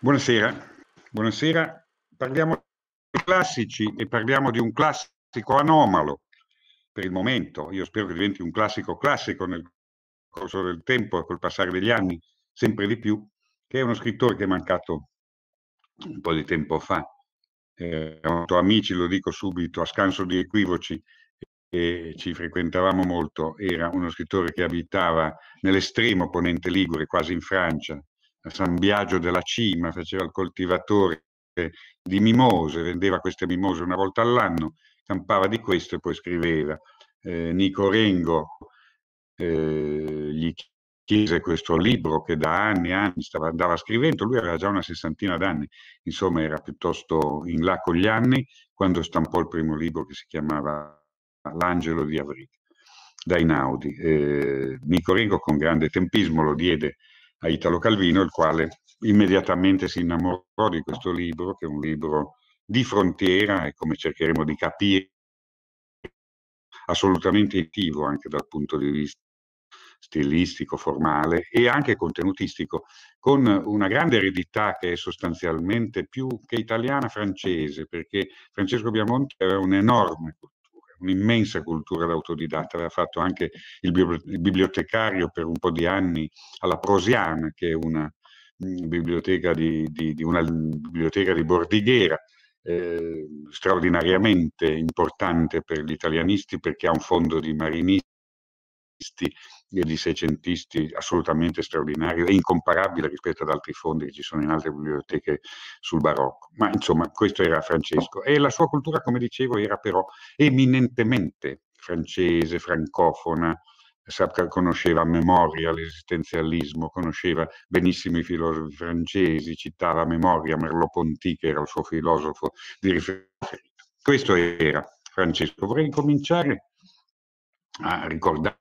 Buonasera, buonasera. Parliamo di classici e parliamo di un classico anomalo per il momento. Io spero che diventi un classico classico nel corso del tempo, col passare degli anni, sempre di più, che è uno scrittore che è mancato un po' di tempo fa. Eh, molto amici, lo dico subito, a scanso di equivoci, e ci frequentavamo molto, era uno scrittore che abitava nell'estremo ponente ligure, quasi in Francia, San Biagio della Cima, faceva il coltivatore di mimose, vendeva queste mimose una volta all'anno, campava di questo e poi scriveva. Eh, Nico Rengo eh, gli chiese questo libro che da anni e anni stava, andava scrivendo, lui aveva già una sessantina d'anni, insomma era piuttosto in là con gli anni quando stampò il primo libro che si chiamava L'angelo di Avril da Inaudi. Eh, Nico Rengo con grande tempismo lo diede a Italo Calvino, il quale immediatamente si innamorò di questo libro, che è un libro di frontiera e come cercheremo di capire assolutamente attivo anche dal punto di vista stilistico, formale e anche contenutistico, con una grande eredità che è sostanzialmente più che italiana francese, perché Francesco Biamonte aveva un'enorme un'immensa cultura d'autodidatta, aveva fatto anche il, bibliotecario per un po' di anni alla Prosiana, che è una mm, biblioteca di, di, di, una biblioteca di Bordighera, eh, straordinariamente importante per gli italianisti perché ha un fondo di marinisti degli seicentisti assolutamente straordinario e incomparabile rispetto ad altri fondi che ci sono in altre biblioteche sul barocco. Ma insomma, questo era Francesco. E la sua cultura, come dicevo, era però eminentemente francese, francofona, conosceva a memoria l'esistenzialismo, conosceva benissimo i filosofi francesi, citava a memoria Merleau-Ponty che era il suo filosofo di riferimento. Questo era Francesco. Vorrei cominciare a ricordare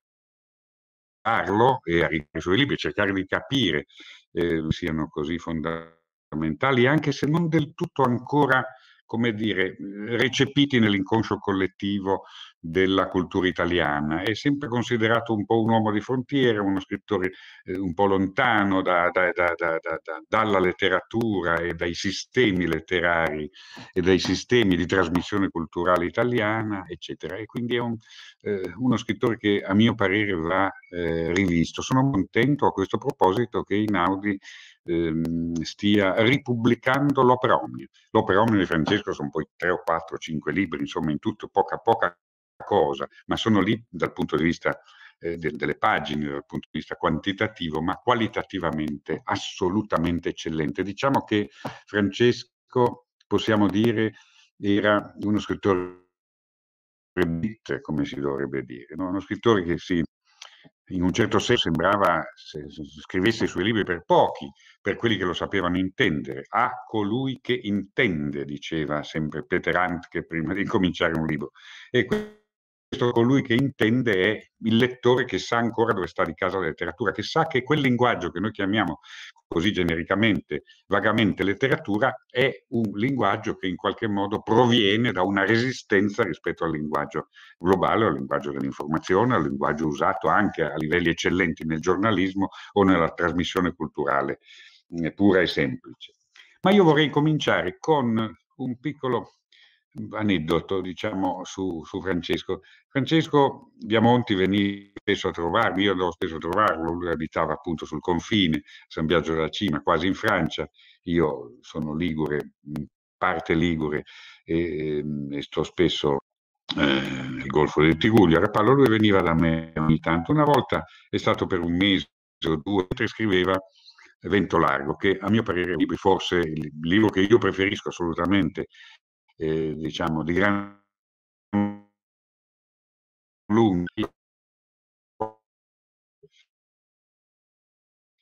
studiarlo e a riprendere i suoi libri, cercare di capire eh, siano così fondamentali, anche se non del tutto ancora come dire, recepiti nell'inconscio collettivo della cultura italiana. È sempre considerato un po' un uomo di frontiera, uno scrittore eh, un po' lontano da, da, da, dalla letteratura e dai sistemi letterari e dai sistemi di trasmissione culturale italiana, eccetera. E quindi è un, eh, uno scrittore che a mio parere va eh, rivisto. Sono contento a questo proposito che Inaudi ehm, stia ripubblicando l'opera omnia. L'opera omnia di Francesco sono poi tre o quattro, cinque libri, insomma in tutto poca poca cosa, ma sono lì dal punto di vista eh, de- delle pagine, dal punto di vista quantitativo, ma qualitativamente assolutamente eccellente. Diciamo che Francesco, possiamo dire, era uno scrittore come si dovrebbe dire, no? uno scrittore che si, in un certo senso sembrava se, se, scrivesse i suoi libri per pochi, per quelli che lo sapevano intendere, a colui che intende, diceva sempre Peter Hunt che prima di cominciare un libro. E questo colui che intende è il lettore che sa ancora dove sta di casa la letteratura, che sa che quel linguaggio che noi chiamiamo così genericamente, vagamente letteratura, è un linguaggio che in qualche modo proviene da una resistenza rispetto al linguaggio globale, al linguaggio dell'informazione, al linguaggio usato anche a livelli eccellenti nel giornalismo o nella trasmissione culturale mm, pura e semplice. Ma io vorrei cominciare con un piccolo aneddoto diciamo su, su Francesco. Francesco Viamonti veniva spesso a trovarmi, io andavo spesso a trovarlo, lui abitava appunto sul confine, San Biagio della Cima, quasi in Francia, io sono ligure, parte ligure e, ehm, e sto spesso eh, nel Golfo del Tiguglio, a Rapallo lui veniva da me ogni tanto, una volta è stato per un mese o due, mentre scriveva Vento Largo, che a mio parere è forse il libro che io preferisco assolutamente eh, diciamo, di gran lunghi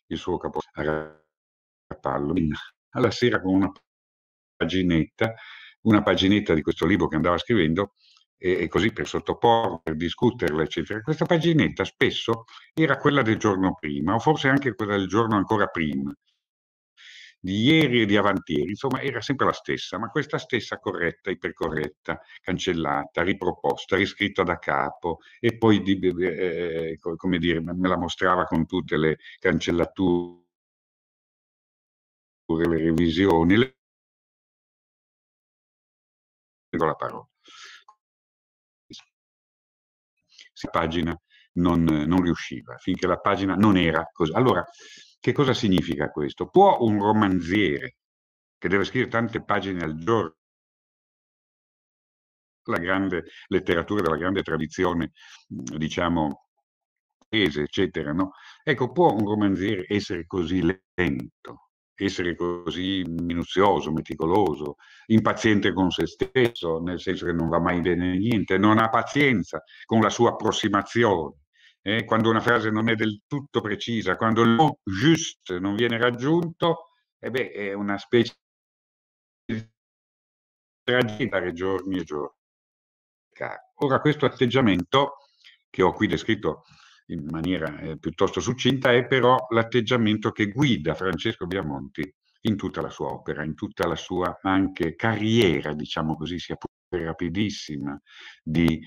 il suo capo a Rapallo. Alla sera con una paginetta, una paginetta di questo libro che andava scrivendo, e, così per sottoporre, per discuterla, eccetera. Questa paginetta spesso era quella del giorno prima, o forse anche quella del giorno ancora prima, di ieri e di avantieri, insomma era sempre la stessa, ma questa stessa corretta, ipercorretta, cancellata, riproposta, riscritta da capo e poi di, eh, come dire, me la mostrava con tutte le cancellature, le revisioni, le... la parola. La pagina non, non riusciva, finché la pagina non era così. Allora, che cosa significa questo? Può un romanziere, che deve scrivere tante pagine al giorno, la grande letteratura della grande tradizione, mhmm, diciamo, tese, eccetera, no? Ecco, può un romanziere essere così lento, essere così minuzioso, meticoloso, impaziente con se stesso, nel senso che non va mai bene niente, non ha pazienza con la sua approssimazione, eh, quando una frase non è del tutto precisa, quando il mot juste non viene raggiunto, eh beh, è una specie di tragedia giorni e giorni. Ora questo atteggiamento che ho qui descritto in maniera eh, piuttosto succinta è però l'atteggiamento che guida Francesco Biamonti in tutta la sua opera, in tutta la sua anche carriera, diciamo così, sia pure rapidissima, di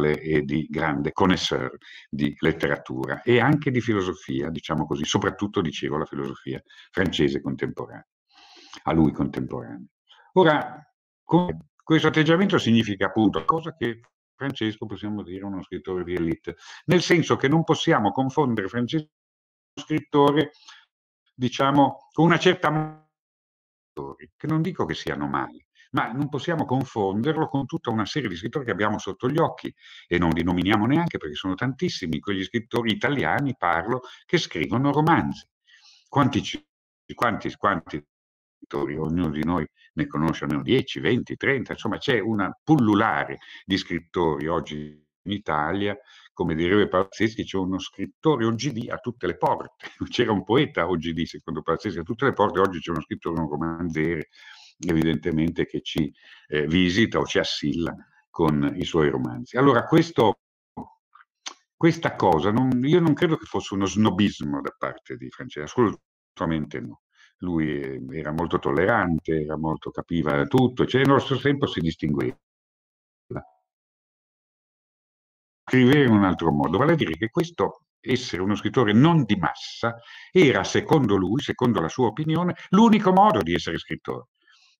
e di grande connoisseur di letteratura e anche di filosofia, diciamo così, soprattutto dicevo la filosofia francese contemporanea, a lui contemporanea. Ora, questo atteggiamento significa appunto cosa che Francesco possiamo dire uno scrittore di elite, nel senso che non possiamo confondere Francesco con uno scrittore, diciamo, con una certa che non dico che siano male, ma non possiamo confonderlo con tutta una serie di scrittori che abbiamo sotto gli occhi e non li nominiamo neanche perché sono tantissimi, quegli scrittori italiani, parlo, che scrivono romanzi. Quanti, quanti, quanti ognuno di noi ne conosce almeno 10, 20, 30, insomma c'è una pullulare di scrittori oggi in Italia, come direbbe Pazzeschi, c'è uno scrittore OGD a tutte le porte, c'era un poeta OGD secondo Pazzeschi a tutte le porte, oggi c'è uno scrittore, un romanziere, evidentemente che ci eh, visita o ci assilla con i suoi romanzi. Allora, questo, questa cosa, non, io non credo che fosse uno snobismo da parte di Francesco, assolutamente no. Lui eh, era molto tollerante, era molto, capiva tutto, cioè, nello stesso tempo si distingueva scrivere in un altro modo, vale a dire che questo essere uno scrittore non di massa era, secondo lui, secondo la sua opinione, l'unico modo di essere scrittore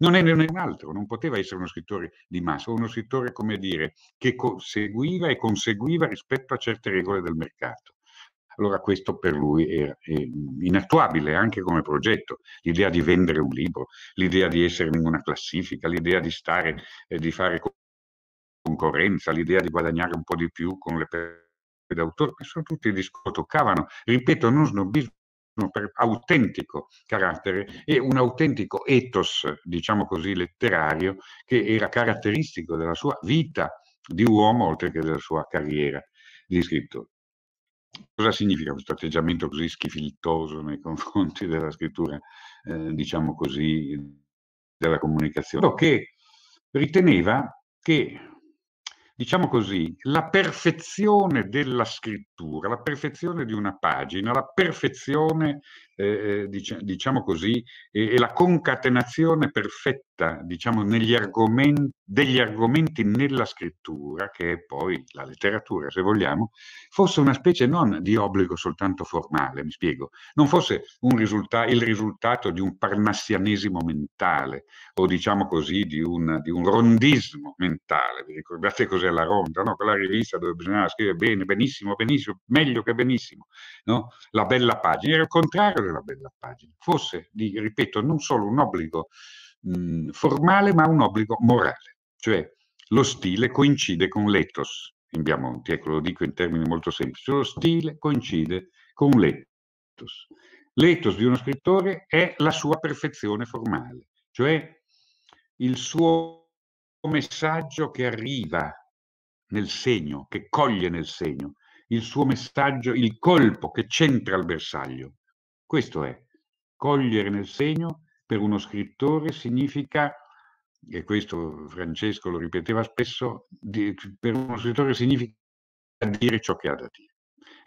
non è un altro, non poteva essere uno scrittore di massa, uno scrittore, come dire, che seguiva e conseguiva rispetto a certe regole del mercato. Allora questo per lui era inattuabile anche come progetto, l'idea di vendere un libro, l'idea di essere in una classifica, l'idea di stare, eh, di fare concorrenza, l'idea di guadagnare un po' di più con le persone d'autore, sono tutti discorsi ripeto, non snobismo per autentico carattere e un autentico ethos, diciamo così, letterario, che era caratteristico della sua vita di uomo oltre che della sua carriera di scrittore. Cosa significa questo atteggiamento così schifiltoso nei confronti della scrittura, eh, diciamo così, della comunicazione? Che riteneva che diciamo così, la perfezione della scrittura, la perfezione di una pagina, la perfezione eh, diciamo così, e la concatenazione perfetta diciamo, argomenti, degli argomenti nella scrittura, che è poi la letteratura, se vogliamo, fosse una specie non di obbligo soltanto formale, mi spiego, non fosse risulta- il risultato di un parnassianesimo mentale o diciamo così di un, di un rondismo mentale. Vi ricordate cos'è la ronda? No? Quella rivista dove bisognava scrivere bene, benissimo, benissimo, meglio che benissimo, no? la bella pagina. Era il contrario per la bella pagina. Fosse, ripeto, non solo un obbligo mh, mhmm, formale, ma un obbligo morale. Cioè, lo stile coincide con l'ethos in Biamonti, ecco lo dico in termini molto semplici, lo stile coincide con l'ethos. L'ethos di uno scrittore è la sua perfezione formale, cioè il suo messaggio che arriva nel segno, che coglie nel segno, il suo messaggio, il colpo che centra il bersaglio. Questo è. Cogliere nel segno per uno scrittore significa, e questo Francesco lo ripeteva spesso, di, per uno scrittore significa dire ciò che ha da dire,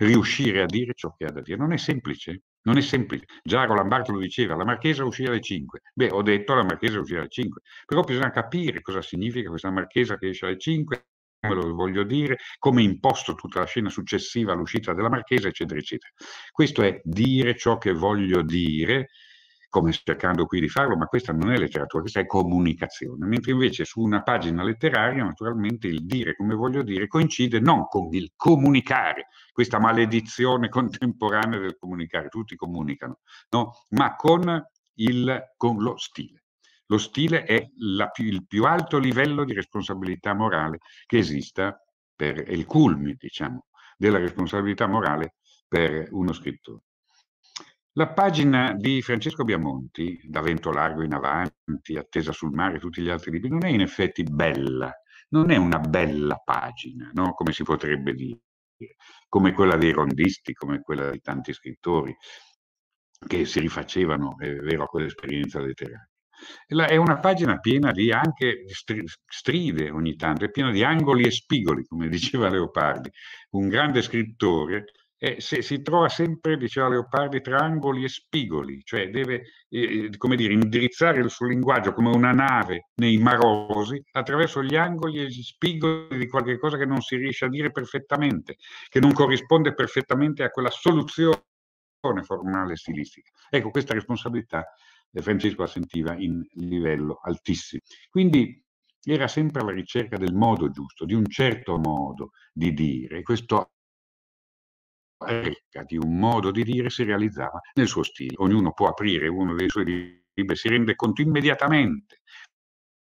riuscire a dire ciò che ha da dire. Non è semplice, non è semplice. Giacomo Lambarto lo diceva, la marchesa uscirà alle 5. Beh, ho detto la marchesa uscirà alle 5, però bisogna capire cosa significa questa marchesa che esce alle 5 me lo voglio dire, come imposto tutta la scena successiva all'uscita della Marchesa, eccetera, eccetera. Questo è dire ciò che voglio dire, come cercando qui di farlo, ma questa non è letteratura, questa è comunicazione, mentre invece su una pagina letteraria naturalmente il dire come voglio dire coincide non con il comunicare, questa maledizione contemporanea del comunicare, tutti comunicano, no? ma con, il, con lo stile. Lo stile è più, il più alto livello di responsabilità morale che esista, per, è il culmine, diciamo, della responsabilità morale per uno scrittore. La pagina di Francesco Biamonti, da Vento Largo in avanti, Attesa sul mare e tutti gli altri libri, non è in effetti bella, non è una bella pagina, no? come si potrebbe dire, come quella dei rondisti, come quella di tanti scrittori che si rifacevano, è vero, a quell'esperienza letteraria. È una pagina piena di anche stride ogni tanto, è piena di angoli e spigoli, come diceva Leopardi, un grande scrittore. E eh, se, si trova sempre, diceva Leopardi, tra angoli e spigoli, cioè deve eh, eh dire, indirizzare il suo linguaggio come una nave nei marosi attraverso gli angoli e gli spigoli di qualche cosa che non si riesce a dire perfettamente, che non corrisponde perfettamente a quella soluzione formale e stilistica. Ecco, questa responsabilità eh, Francesco la sentiva in livello altissimo. Quindi era sempre alla ricerca del modo giusto, di un certo modo di dire. Questo ricca di un modo di dire si realizzava nel suo stile. Ognuno può aprire uno dei suoi libri, e si rende conto immediatamente,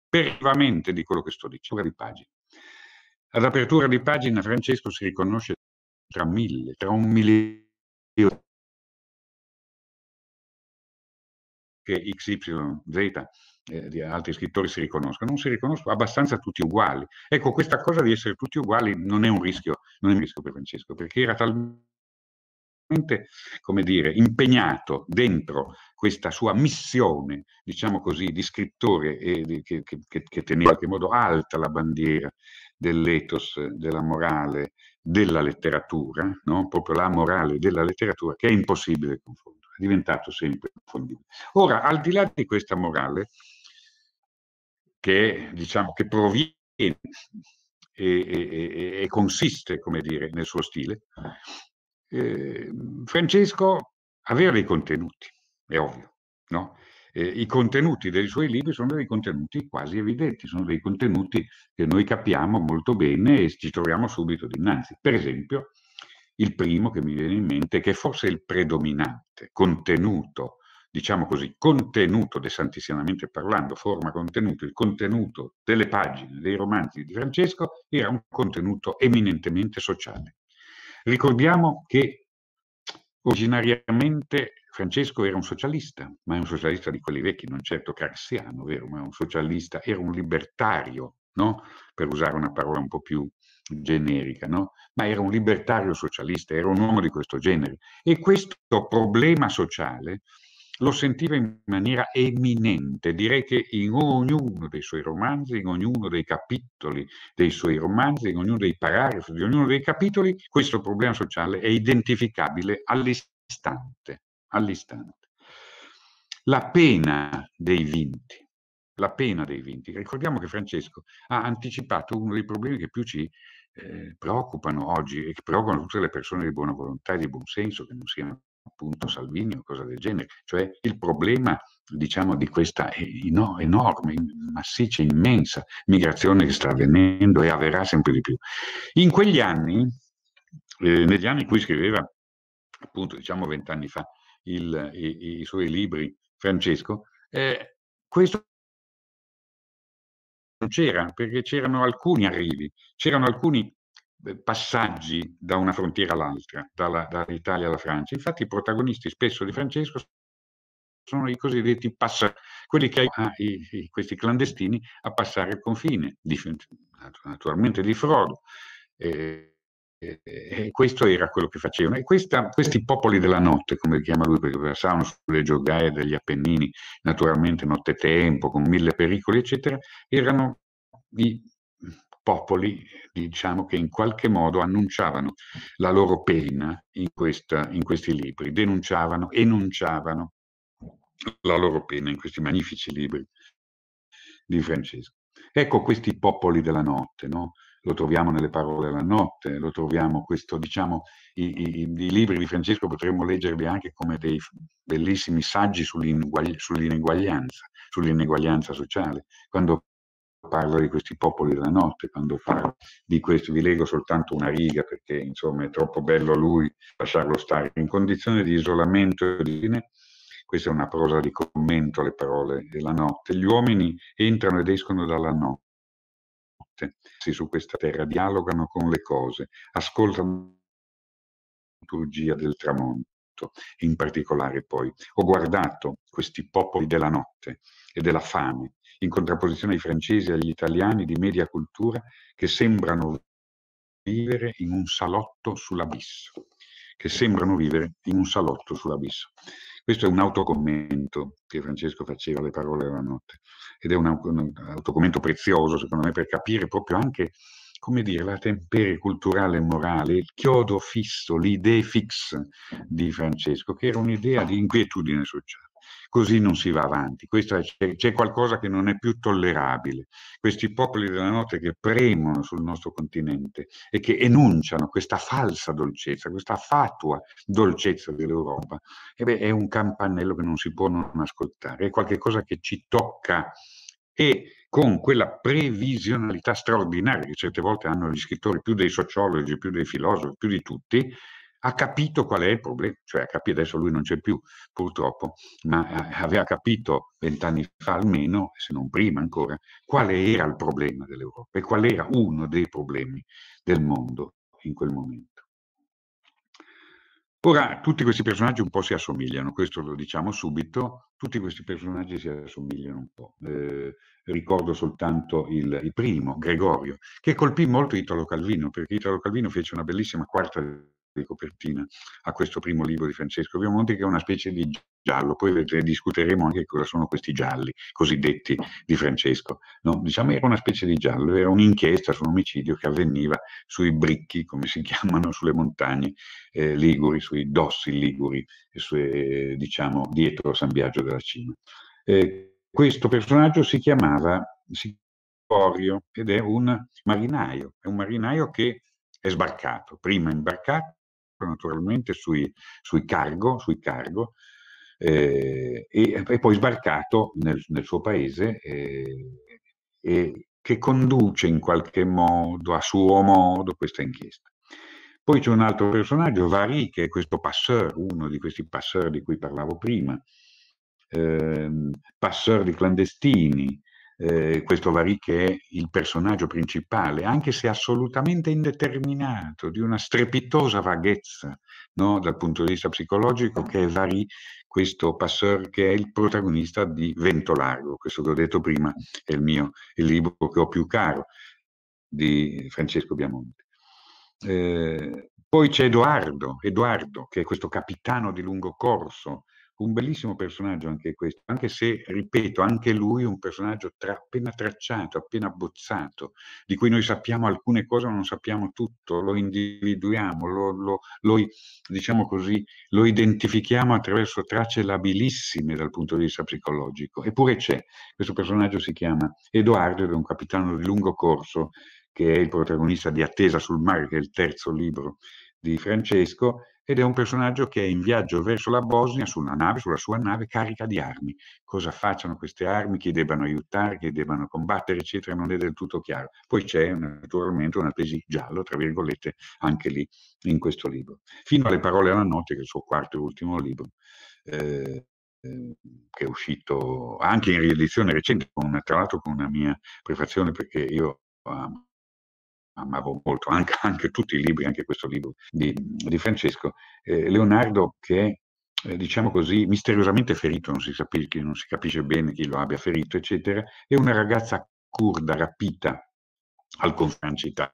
perivamente di quello che sto dicendo. Di pagina. Ad apertura di pagina Francesco si riconosce tra mille, tra un milione che XYZ eh, di altri scrittori si riconoscono, non si riconoscono abbastanza tutti uguali. Ecco, questa esatto. cosa di essere tutti uguali non è un rischio, non è un rischio per Francesco, perché era talmente come dire, impegnato dentro questa sua missione, diciamo così, di scrittore e di, che, che, che, teneva in qualche modo alta la bandiera dell'ethos, della morale, della letteratura, no? proprio la morale della letteratura, che è impossibile confondere diventato sempre confondibile. Ora, al di là di questa morale, che, diciamo, che proviene e, e, e, consiste, come dire, nel suo stile, eh, Francesco aveva dei contenuti, è ovvio, no? Eh, I contenuti dei suoi libri sono dei contenuti quasi evidenti, sono dei contenuti che noi capiamo molto bene e ci troviamo subito dinanzi. Per esempio, il primo che mi viene in mente, è che forse il predominante, contenuto, diciamo così, contenuto, desantissimamente parlando, forma contenuto, il contenuto delle pagine dei romanzi di Francesco era un contenuto eminentemente sociale. Ricordiamo che originariamente Francesco era un socialista, ma è un socialista di quelli vecchi, non certo carsiano, vero? Ma è un socialista, era un libertario, no? per usare una parola un po' più generica, no? ma era un libertario socialista, era un uomo di questo genere. E questo problema sociale lo sentiva in maniera eminente, direi che in ognuno dei suoi romanzi, in ognuno dei capitoli dei suoi romanzi, in ognuno dei paragrafi, di ognuno dei capitoli, questo problema sociale è identificabile all'istante. all'istante. La pena dei vinti, la pena dei vinti. Ricordiamo che Francesco ha anticipato uno dei problemi che più ci eh, preoccupano oggi e che preoccupano tutte le persone di buona volontà e di buon senso, che non siano appunto Salvini o cosa del genere, cioè il problema diciamo di questa enorme, massiccia, immensa migrazione che sta avvenendo e avverrà sempre di più. In quegli anni, eh, negli anni in cui scriveva appunto diciamo vent'anni fa il, i, i, suoi libri Francesco, eh, questo non c'era, perché c'erano alcuni arrivi, c'erano alcuni eh, passaggi da una frontiera all'altra, dalla, dall'Italia alla Francia. Infatti i protagonisti spesso di Francesco sono i cosiddetti passatori, quelli che aiutano ah, questi clandestini a passare il confine, di, naturalmente di frodo. Eh, e eh, questo era quello che facevano. E questa, questi popoli della notte, come li chiama lui, perché versavano sulle giogaie degli Appennini, naturalmente nottetempo, con mille pericoli, eccetera, erano i popoli diciamo, che in qualche modo annunciavano la loro pena in, questa, in questi libri, denunciavano, enunciavano la loro pena in questi magnifici libri di Francesco. Ecco questi popoli della notte, no? lo troviamo nelle parole della notte, lo troviamo questo, diciamo, i, i, i libri di Francesco potremmo leggerli anche come dei bellissimi saggi sull'ineguaglianza, sull'ineguaglianza, sociale, quando parla di questi popoli della notte, quando parla di questo, vi leggo soltanto una riga perché insomma è troppo bello lui lasciarlo stare, in condizione di isolamento e di questa è una prosa di commento alle parole della notte, gli uomini entrano ed escono dalla notte gente. Si su questa terra dialogano con le cose, ascoltano la liturgia del tramonto in particolare poi. Ho guardato questi popoli della notte e della fame, in contrapposizione ai francesi e agli italiani di media cultura che sembrano vivere in un salotto sull'abisso, che sembrano vivere in un salotto sull'abisso. Questo è un autocommento che Francesco faceva alle parole della notte ed è un, un autocommento prezioso secondo me per capire proprio anche come dire, la tempere culturale e morale, il chiodo fisso, l'idea fix di Francesco, che era un'idea di inquietudine sociale. Così non si va avanti. È, c'è qualcosa che non è più tollerabile. Questi popoli della notte che premono sul nostro continente e che enunciano questa falsa dolcezza, questa fatua dolcezza dell'Europa, eh beh, è un campanello che non si può non ascoltare. È qualcosa che ci tocca e con quella previsionalità straordinaria che certe volte hanno gli scrittori, più dei sociologi, più dei filosofi, più di tutti, ha capito qual è il problema, cioè ha capito, adesso lui non c'è più purtroppo, ma eh, aveva capito vent'anni fa almeno, se non prima ancora, qual era il problema dell'Europa e qual era uno dei problemi del mondo in quel momento. Ora, tutti questi personaggi un po' si assomigliano, questo lo diciamo subito, tutti questi personaggi si assomigliano un po'. Eh, ricordo soltanto il, il primo, Gregorio, che colpì molto Italo Calvino, perché Italo Calvino fece una bellissima quarta di copertina a questo primo libro di Francesco Viamonti che è una specie di giallo, poi discuteremo anche cosa sono questi gialli cosiddetti di Francesco. No, diciamo era una specie di giallo, era un'inchiesta su un omicidio che avveniva sui bricchi, come si chiamano, sulle montagne eh, liguri, sui dossi liguri, su, eh, diciamo dietro San Biagio della Cina. Eh, questo personaggio si chiamava Sicorio ed è un marinaio, è un marinaio che è sbarcato, prima imbarcato naturalmente sui, sui cargo, sui cargo eh, e, e, poi sbarcato nel, nel suo paese eh, e che conduce in qualche modo, a suo modo, questa inchiesta. Poi c'è un altro personaggio, Varì, che è questo passeur, uno di questi passeur di cui parlavo prima, eh, passeur di clandestini, eh, questo Varì che è il personaggio principale, anche se assolutamente indeterminato, di una strepitosa vaghezza no? dal punto di vista psicologico, che è Varì, questo passeur che è il protagonista di Vento Largo, questo che ho detto prima è il mio il libro che ho più caro di Francesco Biamonte. Eh, poi c'è Edoardo, Edoardo, che è questo capitano di lungo corso, un bellissimo personaggio anche questo, anche se, ripeto, anche lui è un personaggio tra, appena tracciato, appena abbozzato, di cui noi sappiamo alcune cose ma non sappiamo tutto, lo individuiamo, lo, lo, lo, diciamo così, lo identifichiamo attraverso tracce labilissime dal punto di vista psicologico. Eppure c'è, questo personaggio si chiama Edoardo ed è un capitano di lungo corso che è il protagonista di Attesa sul mare, che è il terzo libro di Francesco, ed è un personaggio che è in viaggio verso la Bosnia su una nave, sulla sua nave carica di armi. Cosa facciano queste armi, chi debbano aiutare, chi debbano combattere, eccetera, non è del tutto chiaro. Poi c'è naturalmente una tesi giallo, tra virgolette, anche lì in questo libro. Fino alle parole alla notte, che è il suo quarto e ultimo libro. Eh, ehm, che è uscito anche in riedizione recente, con, tra l'altro con una mia prefazione, perché io amo amavo molto, anche, anche, tutti i libri, anche questo libro di, di Francesco, eh, Leonardo che è, eh, diciamo così, misteriosamente ferito, non si, sapì, non si capisce bene chi lo abbia ferito, eccetera, è una ragazza kurda rapita al confine città.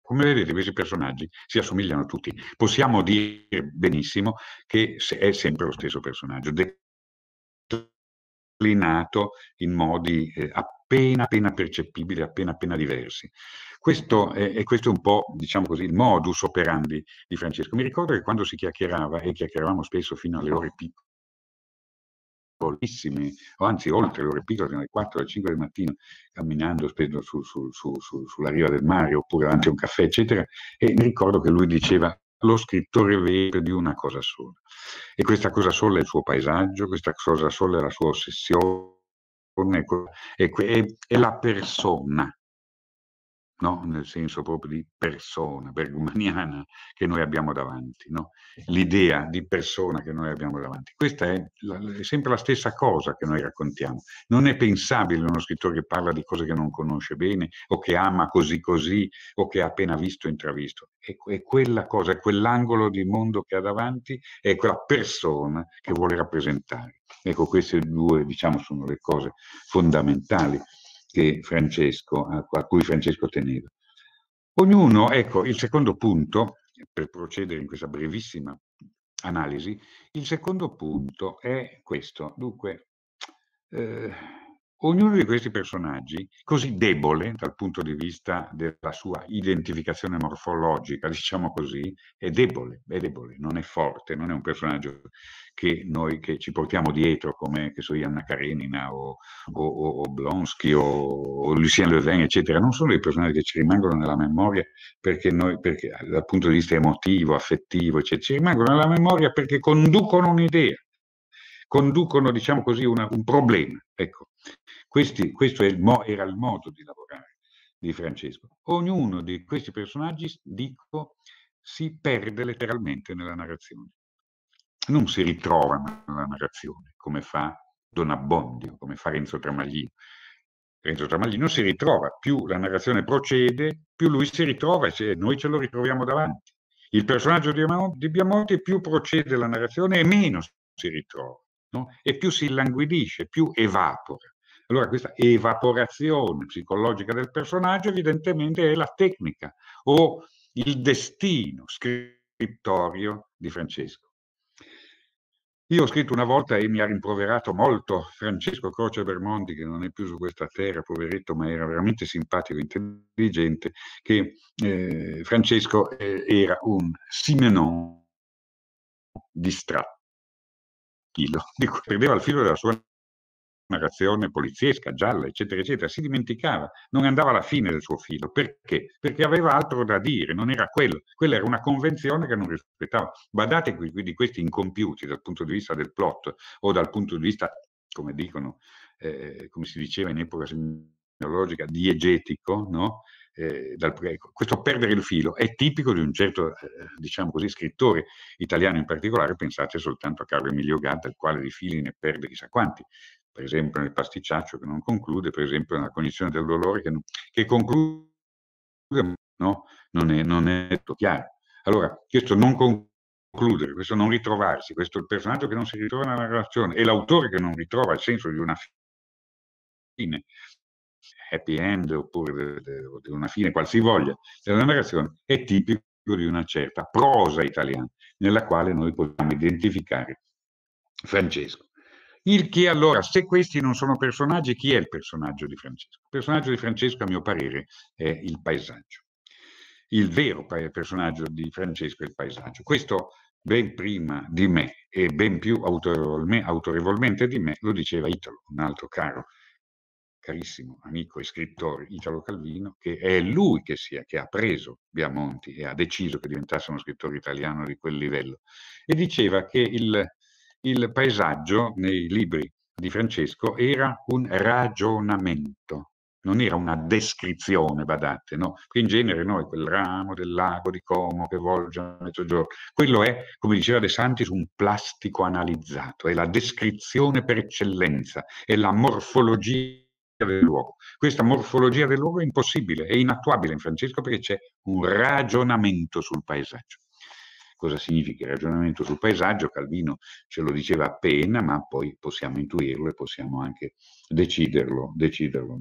Come vedete, questi personaggi si assomigliano tutti. Possiamo dire benissimo che è sempre lo stesso personaggio, declinato in modi eh, appena appena percepibili, appena appena diversi. Questo è, e questo è un po', diciamo così, il modus operandi di Francesco. Mi ricordo che quando si chiacchierava, e chiacchieravamo spesso fino alle ore piccolissime, o anzi oltre le ore piccole, fino alle 4 alle 5 del mattino, camminando spesso su, su, su, sulla riva del mare oppure davanti a un caffè, eccetera, e mi ricordo che lui diceva lo scrittore vero di una cosa sola. E questa cosa sola è il suo paesaggio, questa cosa sola è la sua ossessione, e, e, e la persona no? nel senso proprio di persona bergmaniana che noi abbiamo davanti, no? Esatto. l'idea di persona che noi abbiamo davanti. Questa è, la, è, sempre la stessa cosa che noi raccontiamo. Non è pensabile uno scrittore che parla di cose che non conosce bene o che ama così così o che ha appena visto o intravisto. È, è quella cosa, è quell'angolo di mondo che ha davanti, è quella persona che vuole rappresentare. Ecco, queste due diciamo, sono le cose fondamentali Francesco, a cui Francesco teneva. Ognuno, ecco, il secondo punto, per procedere in questa brevissima analisi, il secondo punto è questo. Dunque, eh, Ognuno di questi personaggi, così debole dal punto di vista della sua identificazione morfologica, diciamo così, è debole, è debole, non è forte, non è un personaggio che noi che ci portiamo dietro come, che so Anna Karenina o, o, o, o Blonsky o, o Lucien Levin, eccetera. Non sono dei personaggi che ci rimangono nella memoria perché noi, perché dal punto di vista emotivo, affettivo, eccetera, ci rimangono nella memoria perché conducono un'idea, conducono, diciamo così, una, un problema. Ecco questi, questo era il modo di lavorare di Francesco. Ognuno di questi personaggi, dico, si perde letteralmente nella narrazione. Non si ritrova nella narrazione, come fa Don Abbondio, come fa Renzo Tramaglino. Renzo Tramaglino si ritrova, più la narrazione procede, più lui si ritrova e noi ce lo ritroviamo davanti. Il personaggio di Biamonti più procede la narrazione e meno si ritrova, no? e più si languidisce, più evapora. Allora questa evaporazione psicologica del personaggio evidentemente è la tecnica o il destino scrittorio di Francesco. Io ho scritto una volta e mi ha rimproverato molto Francesco Croce Bermondi, che non è più su questa terra, poveretto, ma era veramente simpatico, intelligente, che eh, Francesco eh, era un Simenon distratto, perdeva il filo della sua narrazione poliziesca, gialla, eccetera, eccetera, si dimenticava, non andava alla fine del suo filo. Perché? Perché aveva altro da dire, non era quello. Quella era una convenzione che non rispettava. Badate qui, di questi incompiuti dal punto di vista del plot o dal punto di vista, come dicono, eh, come si diceva in epoca semiologica, diegetico, no? Eh, dal, ecco, questo perdere il filo è tipico di un certo, eh, diciamo così, scrittore italiano in particolare, pensate soltanto a Carlo Emilio Gatta, il quale di fili ne perde chissà quanti, per esempio nel pasticciaccio che non conclude, per esempio nella cognizione del dolore che, non, che conclude, no? non, è, non è chiaro. Allora, questo non concludere, questo non ritrovarsi, questo personaggio che non si ritrova nella relazione, e l'autore che non ritrova il senso di una fine, happy end oppure di una fine qualsivoglia della narrazione, è tipico di una certa prosa italiana nella quale noi possiamo identificare Francesco. Il che allora, se questi non sono personaggi, chi è il personaggio di Francesco? Il personaggio di Francesco, a mio parere, è il paesaggio. Il vero personaggio di Francesco è il paesaggio. Questo ben prima di me e ben più autorevolmente di me lo diceva Italo, un altro caro carissimo amico e scrittore Italo Calvino, che è lui che, sia, che ha preso Biamonti e ha deciso che diventasse uno scrittore italiano di quel livello. E diceva che il il paesaggio, nei libri di Francesco, era un ragionamento, non era una descrizione, badate, no? Qui in genere noi quel ramo del lago di Como che volge a mezzogiorno, quello è, come diceva De Santis, un plastico analizzato, è la descrizione per eccellenza, è la morfologia del luogo. Questa morfologia del luogo è impossibile, è inattuabile in Francesco perché c'è un ragionamento sul paesaggio cosa significa il ragionamento sul paesaggio, Calvino ce lo diceva appena, ma poi possiamo intuirlo e possiamo anche deciderlo, deciderlo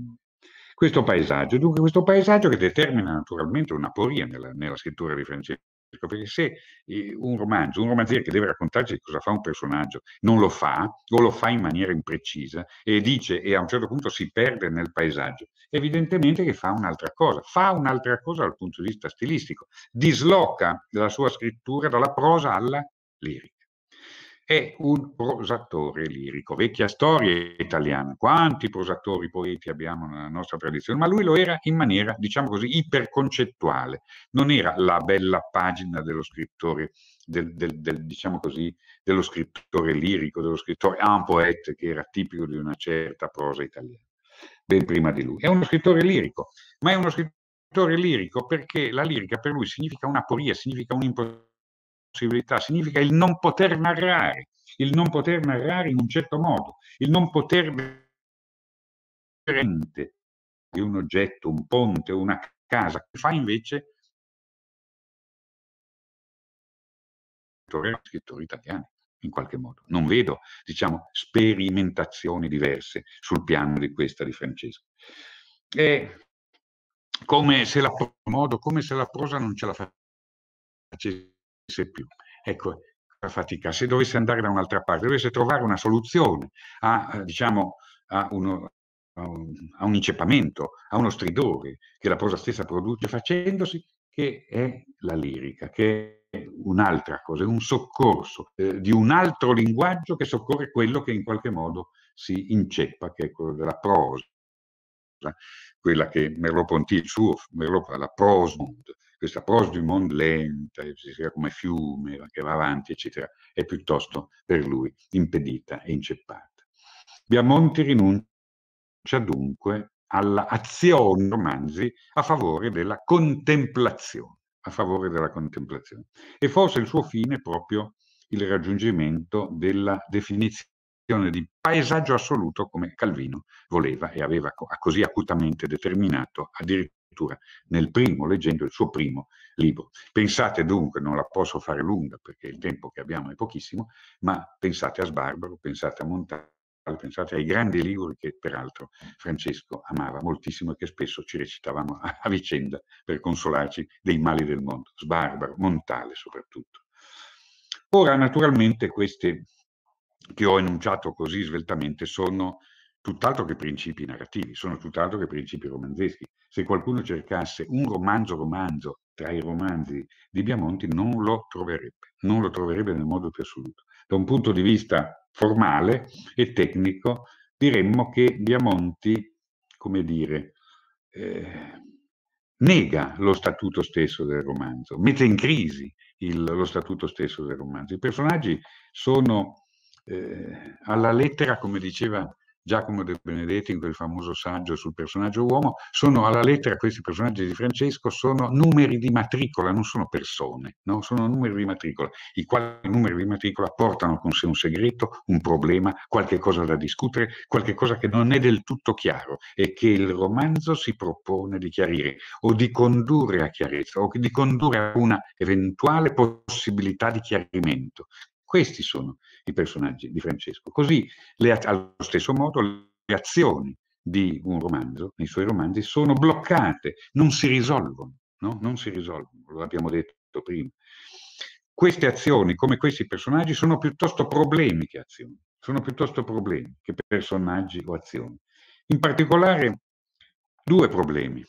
Questo paesaggio, dunque questo paesaggio che determina naturalmente una poria nella, nella scrittura di Francesco perché se eh, un romanzo, un romanziere che deve raccontarci cosa fa un personaggio, non lo fa o lo fa in maniera imprecisa e dice e a un certo punto si perde nel paesaggio, evidentemente che fa un'altra cosa, fa un'altra cosa dal punto di vista stilistico, disloca la sua scrittura dalla prosa alla lirica è un prosatore lirico, vecchia storia italiana. Quanti prosatori poeti abbiamo nella nostra tradizione, ma lui lo era in maniera, diciamo così, iperconcettuale. Non era la bella pagina dello scrittore, del, del, del, diciamo così, dello scrittore lirico, dello scrittore ah, un poeta che era tipico di una certa prosa italiana, ben prima di lui. È uno scrittore lirico, ma è uno scrittore lirico perché la lirica per lui significa una poria, significa un'impostazione possibilità, significa il non poter narrare, il non poter narrare in un certo modo, il non poter vedere un oggetto, un ponte, una casa, che fa invece scrittori italiani in qualche modo. Non vedo, diciamo, sperimentazioni diverse sul piano di questa di Francesco. È come se la, modo, come se la prosa non ce la facesse fosse più. Ecco, fatica. Se dovesse andare da un'altra parte, dovesse trovare una soluzione a, eh, diciamo, a, uno, a, un, a, un, inceppamento, a uno stridore che la prosa stessa produce facendosi, che è la lirica, che è un'altra cosa, un soccorso eh, di un altro linguaggio che soccorre quello che in qualche modo si inceppa, che è quello della prosa quella che Merleau-Ponty, il suo Merleau, la prosmond, questa prose du monde lenta, eh, come fiume che va avanti, eccetera, è piuttosto per lui impedita e inceppata. Biamonti rinuncia dunque all'azione azione romanzi a favore della contemplazione, a favore della contemplazione. E forse il suo fine è proprio il raggiungimento della definizione di paesaggio assoluto come Calvino voleva e aveva così acutamente determinato addirittura scrittura, nel primo, leggendo il suo primo libro. Pensate dunque, non la posso fare lunga perché il tempo che abbiamo è pochissimo, ma pensate a Sbarbaro, pensate a Montale, pensate ai grandi libri che peraltro Francesco amava moltissimo e che spesso ci recitavamo a vicenda per consolarci dei mali del mondo, Sbarbaro, Montale soprattutto. Ora, naturalmente, queste che ho enunciato così sveltamente sono tutt'altro che principi narrativi, sono tutt'altro che principi romanzeschi. Se qualcuno cercasse un romanzo romanzo tra i romanzi di Biamonti non lo troverebbe, non lo troverebbe nel modo più assoluto. Da un punto di vista formale e tecnico diremmo che Biamonti, come dire, eh, nega lo statuto stesso del romanzo, mette in crisi il, lo statuto stesso del romanzo. I personaggi sono eh, alla lettera, come diceva Giacomo De Benedetti in quel famoso saggio sul personaggio uomo, sono alla lettera questi personaggi di Francesco, sono numeri di matricola, non sono persone, no? sono numeri di matricola, i quali numeri di matricola portano con sé un segreto, un problema, qualche cosa da discutere, qualche cosa che non è del tutto chiaro e che il romanzo si propone di chiarire o di condurre a chiarezza o di condurre a una eventuale possibilità di chiarimento. Questi sono i personaggi di Francesco. Così, le, allo stesso modo, le azioni di un romanzo, nei suoi romanzi, sono bloccate, non si risolvono, no? non si risolvono, lo abbiamo detto prima. Queste azioni, come questi personaggi, sono piuttosto problemi che azioni, sono piuttosto problemi che personaggi o azioni. In particolare, due problemi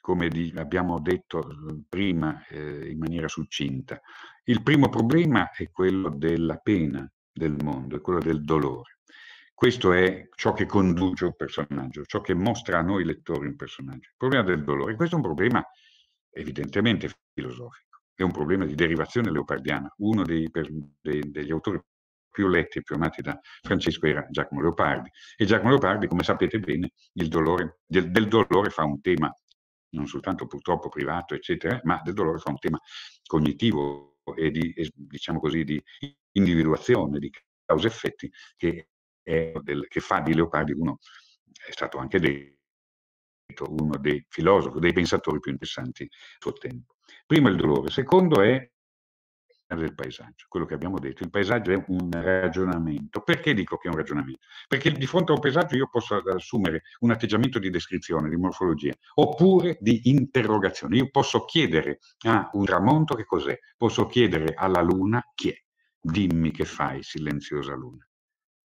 come abbiamo detto ehm, prima eh, in maniera succinta. Il primo problema è quello della pena del mondo, è quello del dolore. Questo è ciò che conduce un personaggio, ciò che mostra a noi lettori un personaggio. Il problema del dolore. Questo è un problema evidentemente filosofico, è un problema di derivazione leopardiana. Uno dei, per, dei, degli autori più letti e più amati da Francesco era Giacomo Leopardi. E Giacomo Leopardi, come sapete bene, dolore, del, del, dolore fa un tema non soltanto purtroppo privato, eccetera, ma del dolore fa un tema cognitivo e di, e, diciamo così, di individuazione, di cause-effetti, che, del, che fa di Leopardi uno, è stato anche detto, uno dei filosofi, dei pensatori più interessanti del suo tempo. Primo è il dolore, secondo è del paesaggio, quello che abbiamo detto. Il paesaggio è un ragionamento. Perché dico che è un ragionamento? Perché di fronte a un paesaggio io posso assumere un atteggiamento di descrizione, di morfologia, oppure di interrogazione. Io posso chiedere a un tramonto che cos'è, posso chiedere alla luna chi è. Dimmi che fai, silenziosa luna.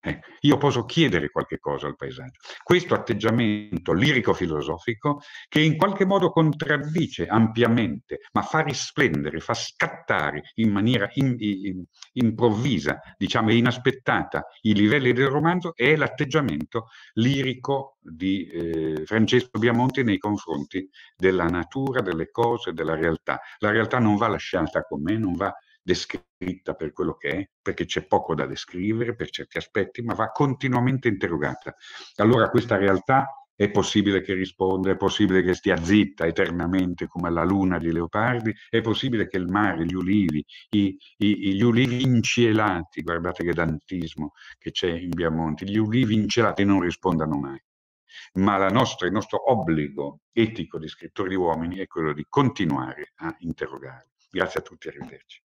Eh, io posso chiedere qualche cosa al paesaggio. Questo atteggiamento lirico-filosofico che in qualche modo contraddice ampiamente, ma fa risplendere, fa scattare in maniera in, in, improvvisa, diciamo inaspettata, i livelli del romanzo, è l'atteggiamento lirico di eh, Francesco Biamonti nei confronti della natura, delle cose, della realtà. La realtà non va lasciata con me, non va descritta per quello che è, perché c'è poco da descrivere per certi aspetti, ma va continuamente interrogata. Allora questa realtà è possibile che risponda, è possibile che stia zitta eternamente come la luna di Leopardi, è possibile che il mare, gli ulivi, i, i, gli ulivi incelati, guardate che dantismo che c'è in Biamonti, gli ulivi incelati non rispondano mai ma nostra, il nostro obbligo etico di scrittori di uomini è quello di continuare a interrogarli. Grazie a tutti, arrivederci.